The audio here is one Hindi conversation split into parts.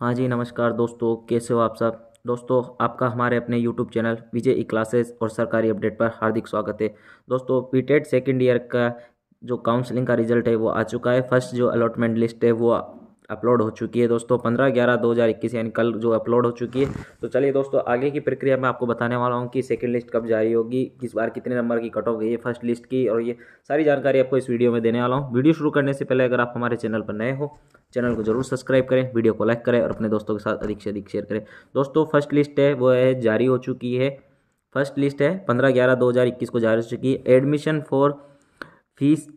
हाँ जी नमस्कार दोस्तों कैसे हो आप सब दोस्तों आपका हमारे अपने YouTube channel Vijay E classes और सरकारी अपडेट पर हार्दिक स्वागत है दोस्तों टेड सेकेंड ईयर का जो काउंसलिंग का रिजल्ट है वो आ चुका है फर्स्ट जो अलॉटमेंट लिस्ट है वो अपलोड हो चुकी है दोस्तों पंद्रह ग्यारह दो हज़ार इक्कीस यानी कल जो अपलोड हो चुकी है तो चलिए दोस्तों आगे की प्रक्रिया मैं आपको बताने वाला हूँ कि सेकेंड लिस्ट कब जारी होगी किस बार कितने नंबर की कट ऑफ गई है फर्स्ट लिस्ट की और ये सारी जानकारी आपको इस वीडियो में देने वाला हूँ वीडियो शुरू करने से पहले अगर आप हमारे चैनल पर नए हो चैनल को जरूर सब्सक्राइब करें वीडियो को लाइक करें और अपने दोस्तों के साथ अधिक से अधिक शेयर करें दोस्तों फर्स्ट लिस्ट है वो है जारी हो चुकी है फर्स्ट लिस्ट है पंद्रह ग्यारह दो हज़ार इक्कीस को जारी हो चुकी है एडमिशन फॉर फीस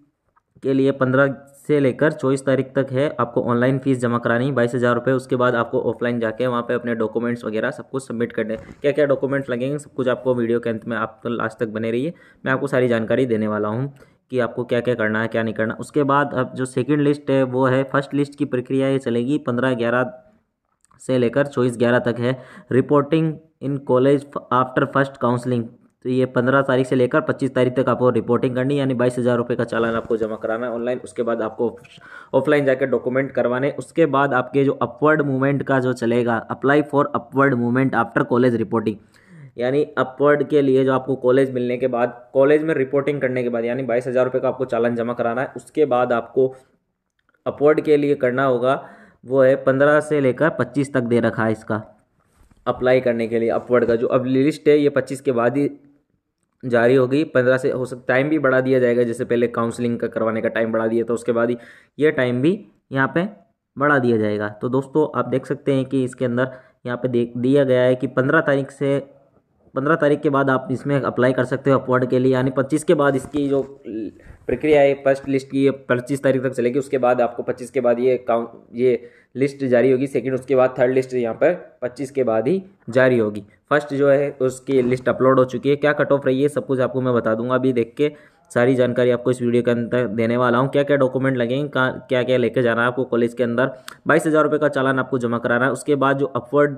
के लिए पंद्रह से लेकर चौबीस तारीख तक है आपको ऑनलाइन फीस जमा करानी बाईस हज़ार रुपये उसके बाद आपको ऑफलाइन जाके वहाँ पे अपने डॉक्यूमेंट्स वगैरह सब कुछ सबमिट करने क्या क्या डॉक्यूमेंट्स लगेंगे सब कुछ आपको वीडियो के अंत में आप तो लास्ट तक बने रहिए मैं आपको सारी जानकारी देने वाला हूँ कि आपको क्या क्या करना है क्या नहीं करना उसके बाद अब जो सेकेंड लिस्ट है वो है फर्स्ट लिस्ट की प्रक्रिया ये चलेगी पंद्रह ग्यारह से लेकर चौबीस ग्यारह तक है reporting in college after first counselling तो ये पंद्रह तारीख से लेकर पच्चीस तारीख तक आपको रिपोर्टिंग करनी यानी बाईस हज़ार रुपये का चालान आपको जमा कराना है ऑनलाइन उसके बाद आपको ऑफलाइन जाकर डॉक्यूमेंट करवाने उसके बाद आपके जो अपवर्ड मूवमेंट का जो चलेगा apply for upward movement after college reporting यानी अपवर्ड के लिए जो आपको कॉलेज मिलने के बाद कॉलेज में रिपोर्टिंग करने के बाद यानी बाईस हज़ार रुपये का आपको चालान जमा कराना है उसके बाद आपको अपवर्ड के लिए करना होगा वो है पंद्रह से लेकर पच्चीस तक दे रखा है इसका अप्लाई करने के लिए अपवर्ड का जो अब लिस्ट है ये पच्चीस के बाद ही जारी होगी पंद्रह से हो सकता टाइम भी बढ़ा दिया जाएगा जैसे पहले काउंसलिंग का करवाने का टाइम बढ़ा दिया था उसके बाद ही ये टाइम भी यहाँ पे बढ़ा दिया जाएगा तो दोस्तों आप देख सकते हैं कि इसके अंदर यहाँ पे देख दिया गया है कि पंद्रह तारीख से पंद्रह तारीख के बाद आप इसमें अप्लाई कर सकते हो अपवर्ड के लिए यानी पच्चीस के बाद इसकी जो प्रक्रिया है फर्स्ट लिस्ट की पच्चीस तारीख तक चलेगी उसके बाद आपको पच्चीस के बाद ये काउंट ये लिस्ट जारी होगी सेकंड उसके बाद थर्ड लिस्ट यहाँ पर पच्चीस के बाद ही जारी होगी फर्स्ट जो है उसकी लिस्ट अपलोड हो चुकी है क्या कट ऑफ रही है सब कुछ आपको मैं बता दूंगा अभी देख के सारी जानकारी आपको इस वीडियो के अंदर देने वाला हूँ क्या क्या डॉक्यूमेंट लगेंगे क्या क्या लेके जाना है आपको कॉलेज के अंदर बाईस हज़ार रुपये का चालान आपको जमा कराना है उसके बाद जो अपवर्ड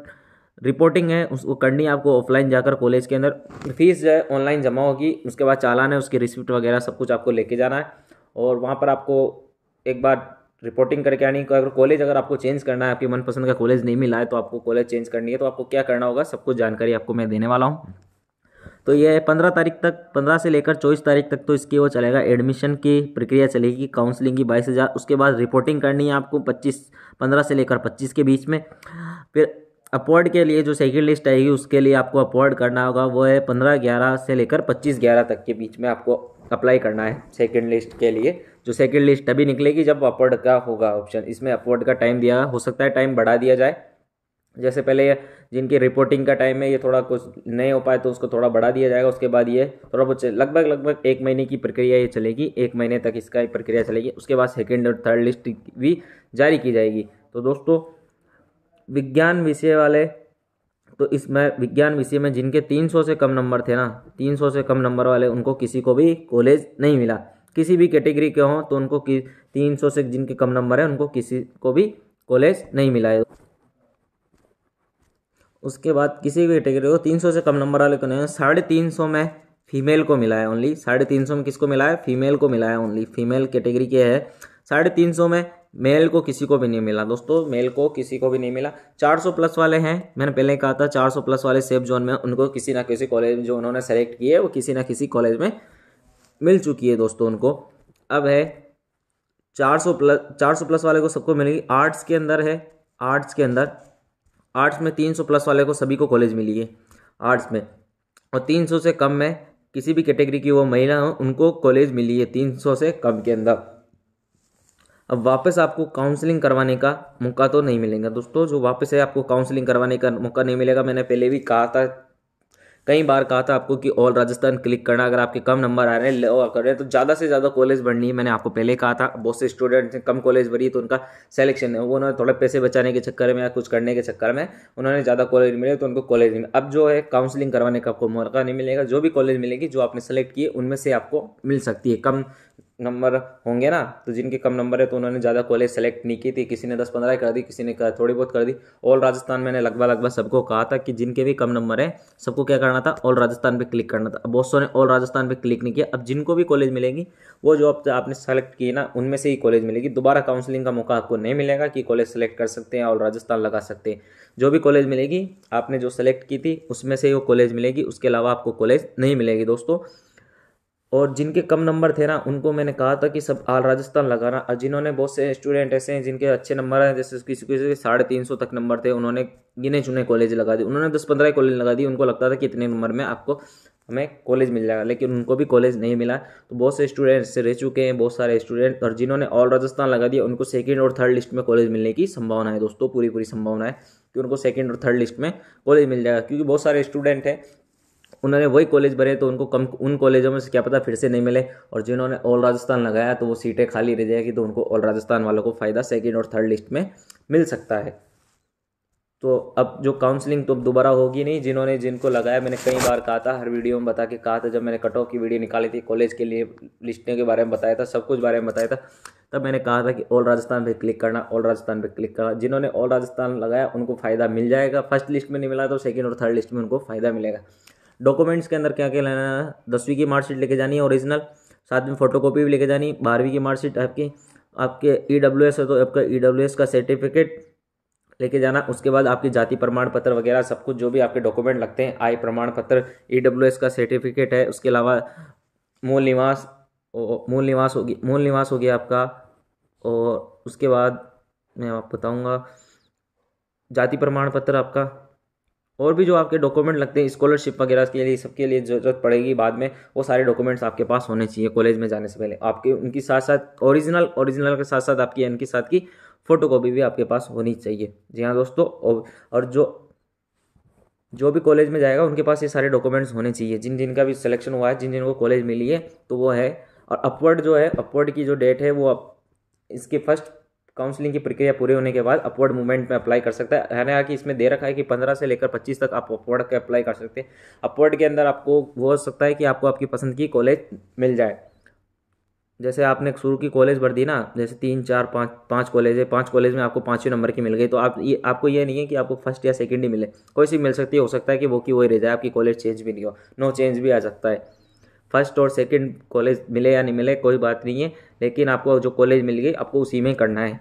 रिपोर्टिंग है उसको करनी है आपको ऑफलाइन जाकर कॉलेज के अंदर फीस जो है ऑनलाइन जमा होगी उसके बाद चालान है उसकी रिसिप्ट वगैरह सब कुछ आपको लेके जाना है और वहाँ पर आपको एक बार रिपोर्टिंग करके आनी अगर कॉलेज अगर आपको चेंज करना है आपकी मनपसंद का कॉलेज नहीं मिला है तो आपको कॉलेज चेंज करनी है तो आपको क्या करना होगा सब कुछ जानकारी आपको मैं देने वाला हूँ तो ये पंद्रह तारीख तक पंद्रह से लेकर चौबीस तारीख तक तो इसकी वो चलेगा एडमिशन की प्रक्रिया चलेगी काउंसलिंग की बाईस हज़ार उसके बाद रिपोर्टिंग करनी है आपको पच्चीस पंद्रह से लेकर पच्चीस के बीच में फिर अपवर्ड के लिए जो सेकेंड लिस्ट आएगी उसके लिए आपको अपवर्ड करना होगा वो है पंद्रह ग्यारह से लेकर पच्चीस ग्यारह तक के बीच में आपको अप्लाई करना है सेकेंड लिस्ट के लिए जो सेकेंड लिस्ट अभी निकलेगी जब अपवर्ड का होगा ऑप्शन इसमें अपवर्ड का टाइम दिया हो सकता है टाइम बढ़ा दिया जाए जैसे पहले जिनकी रिपोर्टिंग का टाइम है ये थोड़ा कुछ नहीं हो पाए तो उसको थोड़ा बढ़ा दिया जाएगा उसके बाद ये थोड़ा बहुत लगभग लगभग एक महीने की प्रक्रिया ये चलेगी एक महीने तक इसका प्रक्रिया चलेगी उसके बाद सेकेंड और थर्ड लिस्ट भी जारी की जाएगी तो दोस्तों विज्ञान विषय वाले तो इसमें विज्ञान विषय में जिनके 300 से कम नंबर थे ना 300 से कम नंबर वाले उनको किसी को भी कॉलेज नहीं मिला किसी भी कैटेगरी के हों तो उनको कि तीन सौ से जिनके कम नंबर है उनको किसी को भी कॉलेज नहीं मिला है उसके बाद किसी भी कैटेगरी को तीन सौ से कम नंबर वाले को नहीं साढ़े तीन सौ में फीमेल को मिला है ओनली साढ़े तीन सौ में किसको मिला है फीमेल को मिला है ओनली फीमेल कैटेगरी के है साढ़े तीन सौ में मेल को किसी को भी नहीं मिला दोस्तों मेल को किसी को भी नहीं मिला 400 प्लस वाले हैं मैंने पहले कहा था 400 प्लस वाले सेफ जोन में उनको किसी ना किसी कॉलेज जो उन्होंने सेलेक्ट किए वो किसी ना किसी कॉलेज में मिल चुकी है दोस्तों उनको अब है 400 प्लस 400 प्लस वाले को सबको मिलेगी आर्ट्स के अंदर है आर्ट्स के अंदर आर्ट्स में तीन प्लस वाले को सभी को कॉलेज मिली है आर्ट्स में और तीन से कम में किसी भी कैटेगरी की वो महिला हो उनको कॉलेज मिली है तीन से कम के अंदर अब वापस आपको काउंसलिंग करवाने का मौका तो नहीं मिलेगा दोस्तों जो वापस है आपको काउंसलिंग करवाने का मौका नहीं मिलेगा मैंने पहले भी कहा था कई बार कहा था आपको कि ऑल राजस्थान क्लिक करना अगर आपके कम नंबर आ रहे हैं लो कर रहे हैं तो ज़्यादा से ज़्यादा कॉलेज भरनी है मैंने आपको पहले कहा था बहुत से स्टूडेंट्स हैं कम कॉलेज भरी तो उनका सिलेक्शन है वो उन्होंने थोड़े पैसे बचाने के चक्कर में या कुछ करने के चक्कर में उन्होंने ज़्यादा कॉलेज मिले तो उनको कॉलेज मिले अब जो है काउंसलिंग करवाने का आपको मौका नहीं मिलेगा जो भी कॉलेज मिलेगी जो आपने सेलेक्ट किए उनमें से आपको मिल सकती है कम नंबर होंगे ना तो जिनके कम नंबर है तो उन्होंने ज़्यादा कॉलेज सेलेक्ट नहीं की थी किसी ने दस पंद्रह कर दी किसी ने थोड़ी बहुत कर दी ऑल राजस्थान मैंने लगभग लगभग सबको कहा था कि जिनके भी कम नंबर है सबको क्या करना था ऑल राजस्थान पर क्लिक करना था अब बहुत सोने ने ऑल राजस्थान पर क्लिक नहीं किया अब जिनको भी कॉलेज मिलेगी वो जो आपने सेलेक्ट किए ना उनमें से ही कॉलेज मिलेगी दोबारा काउंसिलिंग का मौका आपको नहीं मिलेगा कि कॉलेज सेलेक्ट कर सकते हैं ऑल राजस्थान लगा सकते हैं जो भी कॉलेज मिलेगी आपने जो सेलेक्ट की थी उसमें से वो कॉलेज मिलेगी उसके अलावा आपको कॉलेज नहीं मिलेगी दोस्तों और जिनके कम नंबर थे ना उनको मैंने कहा था कि सब आल राजस्थान लगाना और जिन्होंने बहुत से स्टूडेंट ऐसे हैं जिनके अच्छे नंबर हैं जैसे किसी किसी के साढ़े तीन सौ तक नंबर थे उन्होंने गिने चुने कॉलेज लगा दिए उन्होंने दस पंद्रह कॉलेज लगा दी उनको लगता था कि इतने नंबर में आपको हमें कॉलेज मिल जाएगा लेकिन उनको भी कॉलेज नहीं मिला तो बहुत से स्टूडेंट से रह चुके हैं बहुत सारे स्टूडेंट और जिन्होंने ऑल राजस्थान लगा दिया उनको सेकेंड और थर्ड लिस्ट में कॉलेज मिलने की संभावना है दोस्तों पूरी पूरी संभावना है कि उनको सेकेंड और थर्ड लिस्ट में कॉलेज मिल जाएगा क्योंकि बहुत सारे स्टूडेंट हैं उन्होंने वही कॉलेज भरे तो उनको कम उन कॉलेजों में से क्या पता फिर से नहीं मिले और जिन्होंने ऑल राजस्थान लगाया तो वो सीटें खाली रह जाएगी तो उनको ऑल राजस्थान वालों को फ़ायदा सेकेंड और थर्ड लिस्ट में मिल सकता है तो अब जो काउंसलिंग तो अब दोबारा होगी नहीं जिन्होंने जिनको लगाया मैंने कई बार कहा था हर वीडियो में बता के कहा था जब मैंने कट ऑफ की वीडियो निकाली थी कॉलेज के लिए लिस्टों के बारे में बताया था सब कुछ बारे में बताया था तब मैंने कहा था कि ऑल राजस्थान पे क्लिक करना ऑल राजस्थान पे क्लिक करना जिन्होंने ऑल राजस्थान लगाया उनको फ़ायदा मिल जाएगा फर्स्ट लिस्ट में नहीं मिला तो सेकेंड और थर्ड लिस्ट में उनको फ़ायदा मिलेगा डॉक्यूमेंट्स के अंदर क्या क्या लेना है दसवीं की मार्कशीट लेके जानी है ओरिजिनल साथ में फोटो भी लेके जानी बारहवीं की मार्कशीट आपकी आपके ई डब्ल्यू एस है तो आपका ई डब्ल्यू एस का सर्टिफिकेट लेके जाना उसके बाद आपकी जाति प्रमाण पत्र वगैरह सब कुछ जो भी आपके डॉक्यूमेंट लगते हैं आय प्रमाण पत्र ई डब्ल्यू एस का सर्टिफिकेट है उसके अलावा मूल निवास मूल निवास होगी मूल निवास हो गया आपका और उसके बाद मैं आपको बताऊँगा जाति प्रमाण पत्र आपका और भी जो आपके डॉक्यूमेंट लगते हैं स्कॉलरशिप वगैरह के लिए सबके लिए ज़रूरत पड़ेगी बाद में वो सारे डॉक्यूमेंट्स आपके पास होने चाहिए कॉलेज में जाने से पहले आपके उनके साथ साथ ओरिजिनल ओरिजिनल के साथ साथ आपकी इनके साथ की फ़ोटो कॉपी भी आपके पास होनी चाहिए जी हाँ दोस्तों और जो जो भी कॉलेज में जाएगा उनके पास ये सारे डॉक्यूमेंट्स होने चाहिए जिन जिनका भी सिलेक्शन हुआ है जिन जिनको कॉलेज मिली है तो वो है और अपवर्ड जो है अपवर्ड की जो डेट है वो इसके फर्स्ट काउंसलिंग की प्रक्रिया पूरी होने के बाद अपवर्ड मूवमेंट में अप्लाई कर सकता है कि इसमें दे रखा है कि पंद्रह से लेकर पच्चीस तक आप अपवर्ड के अप्लाई कर सकते हैं अपवर्ड के अंदर आपको वो हो सकता है कि आपको आपकी पसंद की कॉलेज मिल जाए जैसे आपने शुरू की कॉलेज भर दी ना जैसे तीन चार पाँच पाँच कॉलेज है पाँच कॉलेज में आपको पाँचवें नंबर की मिल गई तो आप ये आपको ये नहीं है कि आपको फर्स्ट या सेकेंड ही मिले कोई सी मिल सकती है हो सकता है कि वो की वही रह जाए आपकी कॉलेज चेंज भी नहीं हो नो चेंज भी आ सकता है फर्स्ट और सेकंड कॉलेज मिले या नहीं मिले कोई बात नहीं है लेकिन आपको जो कॉलेज मिल गई आपको उसी में करना है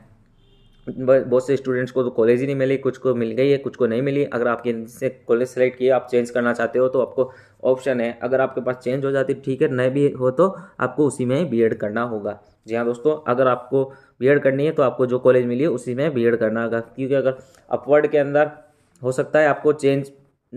बहुत से स्टूडेंट्स को तो कॉलेज ही नहीं मिली कुछ को मिल गई है कुछ को नहीं मिली अगर आपके से कॉलेज सेलेक्ट किए आप चेंज करना चाहते हो तो आपको ऑप्शन है अगर आपके पास चेंज हो जाती ठीक है नहीं भी हो तो आपको उसी में बी एड करना होगा जी हाँ दोस्तों अगर आपको बी एड करनी है तो आपको जो कॉलेज मिली है उसी में बी एड करना होगा क्योंकि अगर अपवर्ड के अंदर हो सकता है आपको चेंज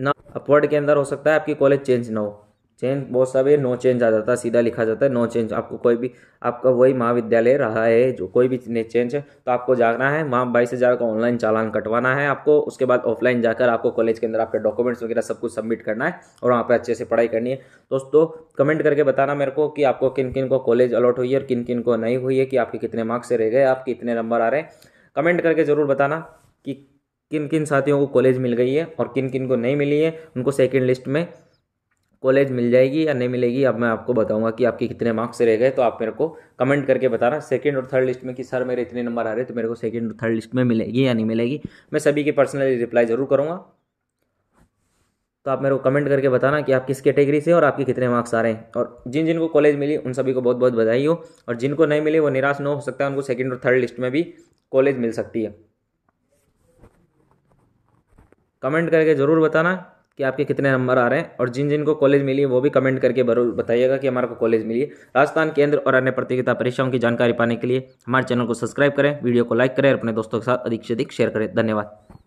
ना अपवर्ड के अंदर हो सकता है आपकी कॉलेज चेंज ना हो चेंज बहुत सारे नो चेंज आ जाता है सीधा लिखा जाता है नो चेंज आपको कोई भी आपका वही महाविद्यालय रहा है जो कोई भी चेंज है तो आपको जाना है वहाँ बाईस हज़ार का ऑनलाइन चालान कटवाना है आपको उसके बाद ऑफलाइन जाकर आपको कॉलेज के अंदर आपके डॉक्यूमेंट्स वगैरह सब कुछ सबमिट करना है और वहाँ पर अच्छे से पढ़ाई करनी है दोस्तों कमेंट करके बताना मेरे को कि आपको किन किन को कॉलेज अलॉट हुई है और किन किन को नहीं हुई है कि आपके कितने मार्क्स रह गए आपके कितने नंबर आ रहे हैं कमेंट करके ज़रूर बताना कि किन किन साथियों को कॉलेज मिल गई है और किन किन को नहीं मिली है उनको सेकेंड लिस्ट में कॉलेज मिल जाएगी या नहीं मिलेगी अब मैं आपको बताऊंगा कि आपके कितने मार्क्स रह गए तो आप मेरे को कमेंट करके बताना सेकंड और थर्ड लिस्ट में कि सर मेरे इतने नंबर आ रहे तो मेरे को सेकंड और थर्ड लिस्ट में मिलेगी या नहीं मिलेगी मैं सभी की पर्सनली रिप्लाई ज़रूर करूँगा तो आप मेरे को कमेंट करके बताना कि आप किस कैटेगरी से और आपके कितने मार्क्स आ रहे हैं और जिन जिनको कॉलेज मिली उन सभी को बहुत बहुत बधाई हो और जिनको नहीं मिले वो निराश न हो सकता है उनको सेकेंड और थर्ड लिस्ट में भी कॉलेज मिल सकती है कमेंट करके ज़रूर बताना कि आपके कितने नंबर आ रहे हैं और जिन जिन को कॉलेज मिली है वो भी कमेंट करके जरूर बताइएगा कि हमारे को कॉलेज मिली है राजस्थान केंद्र और अन्य प्रतियोगिता परीक्षाओं की जानकारी पाने के लिए हमारे चैनल को सब्सक्राइब करें वीडियो को लाइक करें और अपने दोस्तों के साथ अधिक से अधिक शेयर करें धन्यवाद